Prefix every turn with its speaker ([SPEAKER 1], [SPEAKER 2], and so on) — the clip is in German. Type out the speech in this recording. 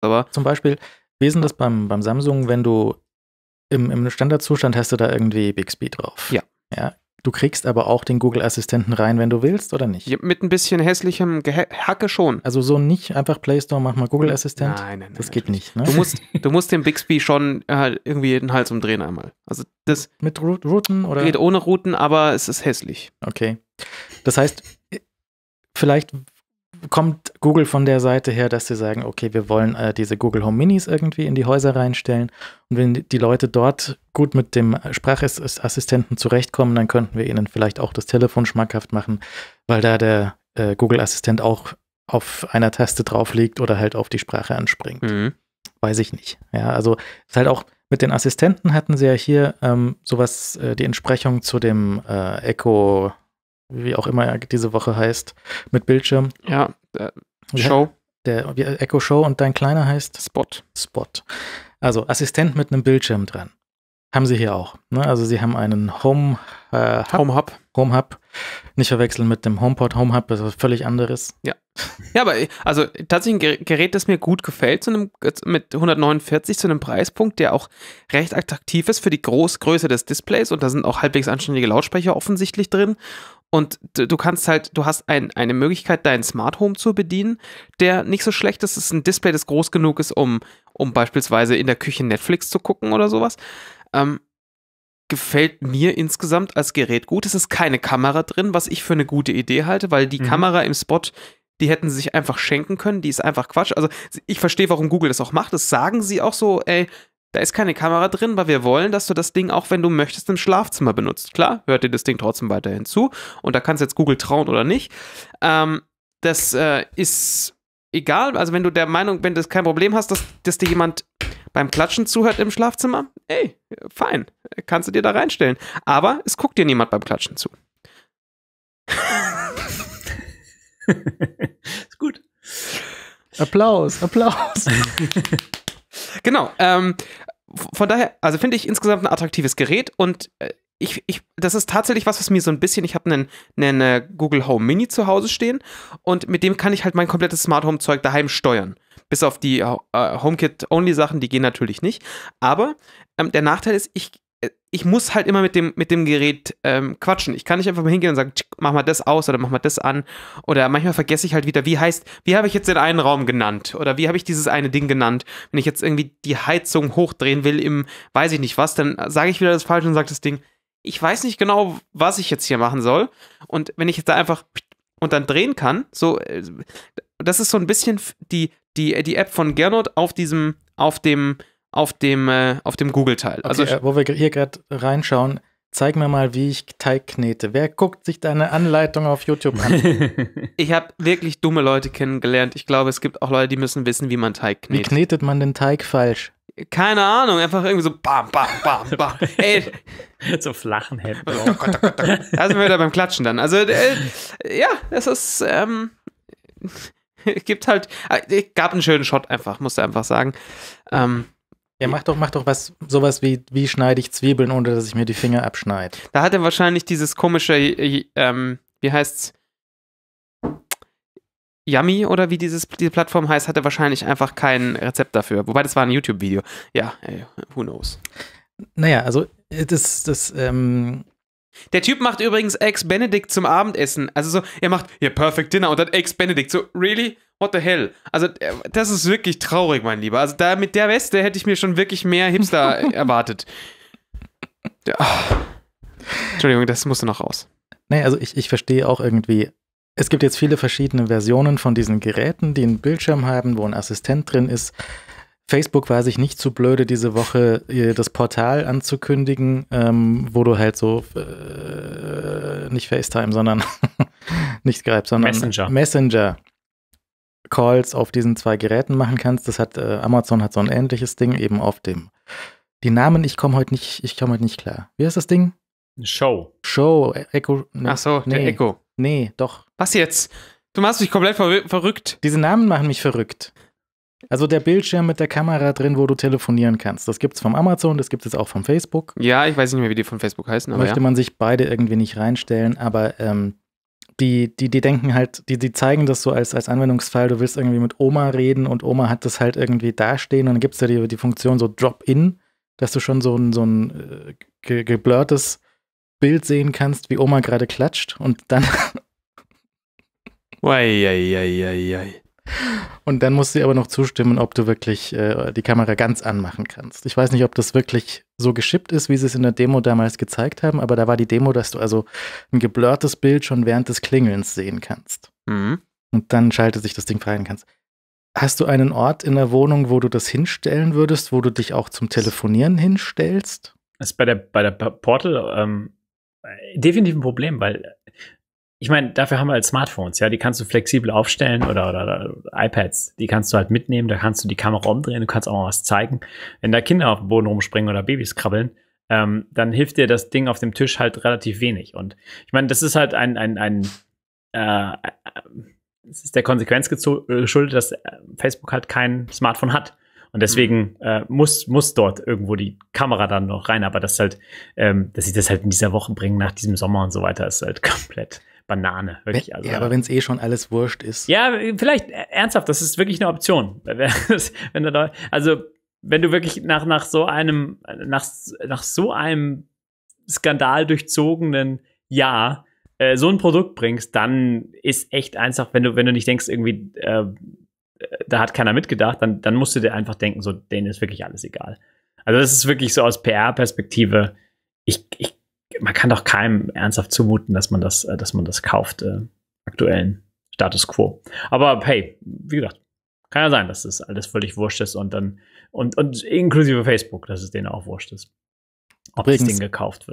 [SPEAKER 1] aber. Zum Beispiel, wie ist denn das beim, beim Samsung, wenn du im, im Standardzustand hast du da irgendwie Bixby drauf? Ja. Ja, Du kriegst aber auch den Google-Assistenten rein, wenn du willst, oder nicht?
[SPEAKER 2] Ja, mit ein bisschen hässlichem Hacke schon. Also so nicht einfach Play Store, mach mal Google-Assistent. Nein, nein,
[SPEAKER 1] nein. Das geht nicht. Ne? Du, musst,
[SPEAKER 2] du musst dem Bixby schon äh, irgendwie den Hals umdrehen einmal. Also das.
[SPEAKER 1] Mit Routen oder? Geht ohne Routen, aber es ist hässlich. Okay. Das heißt, vielleicht kommt Google von der Seite her, dass sie sagen, okay, wir wollen äh, diese Google Home Minis irgendwie in die Häuser reinstellen. Und wenn die Leute dort gut mit dem Sprachassistenten zurechtkommen, dann könnten wir ihnen vielleicht auch das Telefon schmackhaft machen, weil da der äh, Google Assistent auch auf einer Taste drauf liegt oder halt auf die Sprache anspringt. Mhm. Weiß ich nicht. Ja, also ist halt auch mit den Assistenten hatten sie ja hier ähm, sowas, äh, die Entsprechung zu dem äh, Echo, wie auch immer er diese Woche heißt, mit Bildschirm. Ja, Show. Der, Echo Show und dein kleiner heißt? Spot. Spot. Also Assistent mit einem Bildschirm dran. Haben sie hier auch. Ne? Also sie haben einen Home äh, Hub. Home Hub. Home Hub. Nicht verwechseln mit dem HomePod. Home Hub ist was völlig anderes.
[SPEAKER 2] Ja. Ja, aber also tatsächlich ein Gerät, das mir gut gefällt, zu einem, mit 149 zu einem Preispunkt, der auch recht attraktiv ist für die Großgröße des Displays und da sind auch halbwegs anständige Lautsprecher offensichtlich drin. Und du kannst halt, du hast ein, eine Möglichkeit, dein Smart Home zu bedienen, der nicht so schlecht ist. Es ist ein Display, das groß genug ist, um, um beispielsweise in der Küche Netflix zu gucken oder sowas. Ähm, gefällt mir insgesamt als Gerät gut. Es ist keine Kamera drin, was ich für eine gute Idee halte, weil die mhm. Kamera im Spot, die hätten sie sich einfach schenken können. Die ist einfach Quatsch. Also ich verstehe, warum Google das auch macht. Das sagen sie auch so, ey, da ist keine Kamera drin, weil wir wollen, dass du das Ding auch, wenn du möchtest, im Schlafzimmer benutzt. Klar, hört dir das Ding trotzdem weiterhin zu. Und da kannst jetzt Google trauen oder nicht. Ähm, das äh, ist egal. Also wenn du der Meinung, wenn du kein Problem hast, dass, dass dir jemand beim Klatschen zuhört im Schlafzimmer, ey, fein, kannst du dir da reinstellen. Aber es guckt dir niemand beim Klatschen zu.
[SPEAKER 1] ist gut. Applaus, Applaus.
[SPEAKER 2] genau. Ähm, von daher, also finde ich insgesamt ein attraktives Gerät und äh, ich, ich, das ist tatsächlich was, was mir so ein bisschen, ich habe einen, einen äh, Google Home Mini zu Hause stehen und mit dem kann ich halt mein komplettes Smart Home Zeug daheim steuern. Bis auf die äh, HomeKit-Only-Sachen, die gehen natürlich nicht. Aber ähm, der Nachteil ist, ich, äh, ich muss halt immer mit dem, mit dem Gerät ähm, quatschen. Ich kann nicht einfach mal hingehen und sagen, mach mal das aus oder mach mal das an. Oder manchmal vergesse ich halt wieder, wie heißt, wie habe ich jetzt den einen Raum genannt? Oder wie habe ich dieses eine Ding genannt? Wenn ich jetzt irgendwie die Heizung hochdrehen will im, weiß ich nicht was, dann sage ich wieder das Falsche und sage das Ding, ich weiß nicht genau, was ich jetzt hier machen soll. Und wenn ich jetzt da einfach und dann drehen kann, so, äh, das ist so ein bisschen die, die, die App von Gernot auf diesem, auf dem, auf dem, äh, auf dem Google-Teil. Also okay, also, äh,
[SPEAKER 1] wo wir hier gerade reinschauen, zeig mir mal, wie ich Teig knete. Wer guckt sich deine Anleitung auf YouTube an?
[SPEAKER 2] ich habe wirklich dumme Leute kennengelernt. Ich glaube, es gibt auch Leute, die müssen wissen, wie man Teig knetet. Wie
[SPEAKER 1] knetet man den Teig falsch?
[SPEAKER 2] Keine Ahnung, einfach irgendwie so bam, bam, bam, bam. Ey. so flachen Händen. Oh oh oh da sind wir wieder beim Klatschen dann. Also, äh, ja, es ist, ähm, gibt halt, ah, gab einen schönen Shot einfach, musst du einfach
[SPEAKER 1] sagen. Ähm, ja, mach doch, mach doch was, sowas wie, wie schneide ich Zwiebeln, ohne dass ich mir die Finger abschneide.
[SPEAKER 2] Da hat er wahrscheinlich dieses komische, äh, äh, ähm, wie heißt's? Yummy oder wie dieses, diese Plattform heißt, hat er wahrscheinlich einfach kein Rezept dafür. Wobei das war ein YouTube-Video. Ja, ey, who knows.
[SPEAKER 1] Naja, also das, das ähm,
[SPEAKER 2] der Typ macht übrigens ex Benedict zum Abendessen. Also so, er macht ja yeah, Perfect Dinner und dann ex Benedict. So, really? What the hell? Also, äh, das ist wirklich traurig, mein Lieber. Also, da mit der Weste hätte ich mir schon wirklich mehr Hipster erwartet.
[SPEAKER 1] Entschuldigung, das musste noch raus. Nee, also ich, ich verstehe auch irgendwie, es gibt jetzt viele verschiedene Versionen von diesen Geräten, die einen Bildschirm haben, wo ein Assistent drin ist. Facebook war sich nicht zu blöde, diese Woche äh, das Portal anzukündigen, ähm, wo du halt so äh, nicht FaceTime, sondern nicht Skype, sondern Messenger. Messenger. Calls auf diesen zwei Geräten machen kannst. Das hat äh, Amazon hat so ein ähnliches Ding eben auf dem. Die Namen, ich komme heute nicht, ich komme heute nicht klar. Wie heißt das Ding? Show. Show, äh, Echo. Ne, Ach so, nee, der Echo. Nee, doch. Was jetzt? Du machst mich komplett ver verrückt. Diese Namen machen mich verrückt. Also der Bildschirm mit der Kamera drin, wo du telefonieren kannst. Das gibt es vom Amazon, das gibt es auch vom Facebook.
[SPEAKER 2] Ja, ich weiß nicht mehr, wie die von Facebook heißen. Aber Möchte ja. man
[SPEAKER 1] sich beide irgendwie nicht reinstellen, aber ähm, die, die, die denken halt, die, die zeigen das so als, als Anwendungsfall, du willst irgendwie mit Oma reden und Oma hat das halt irgendwie dastehen und dann gibt es ja die, die Funktion so Drop-In, dass du schon so ein, so ein äh, ge geblurrtes Bild sehen kannst, wie Oma gerade klatscht und dann.
[SPEAKER 2] Uiuiuiui.
[SPEAKER 1] Und dann musst du aber noch zustimmen, ob du wirklich äh, die Kamera ganz anmachen kannst. Ich weiß nicht, ob das wirklich so geschippt ist, wie sie es in der Demo damals gezeigt haben, aber da war die Demo, dass du also ein geblurrtes Bild schon während des Klingelns sehen kannst. Mhm. Und dann schaltet sich das Ding frei und kannst. Hast du einen Ort in der Wohnung, wo du das hinstellen würdest, wo du dich auch zum Telefonieren hinstellst?
[SPEAKER 3] Das ist bei der, bei der Portal ähm, definitiv ein Problem, weil ich meine, dafür haben wir halt Smartphones, ja, die kannst du flexibel aufstellen oder, oder, oder, iPads, die kannst du halt mitnehmen, da kannst du die Kamera umdrehen, du kannst auch mal was zeigen. Wenn da Kinder auf dem Boden rumspringen oder Babys krabbeln, ähm, dann hilft dir das Ding auf dem Tisch halt relativ wenig. Und ich meine, das ist halt ein, ein, ein äh, äh es ist der Konsequenz äh, geschuldet, dass äh, Facebook halt kein Smartphone hat. Und deswegen mhm. äh, muss, muss dort irgendwo die Kamera dann noch rein. Aber das halt, ähm, dass sie das halt in dieser Woche bringen, nach diesem Sommer und so weiter, ist halt komplett Banane, wirklich. Also, ja, aber wenn es eh schon alles wurscht ist. Ja, vielleicht äh, ernsthaft, das ist wirklich eine Option. wenn da, also, wenn du wirklich nach, nach so einem, nach, nach so einem Skandal durchzogenen Jahr äh, so ein Produkt bringst, dann ist echt einfach, wenn du, wenn du nicht denkst, irgendwie, äh, da hat keiner mitgedacht, dann, dann musst du dir einfach denken, so, denen ist wirklich alles egal. Also, das ist wirklich so aus PR-Perspektive. Ich, ich man kann doch keinem ernsthaft zumuten, dass man das, äh, dass man das kauft, äh, aktuellen Status quo. Aber hey, wie gesagt, kann ja sein, dass das alles völlig wurscht ist und dann, und, und inklusive Facebook, dass es denen auch wurscht ist, ob Übrigens, das Ding gekauft
[SPEAKER 1] wird.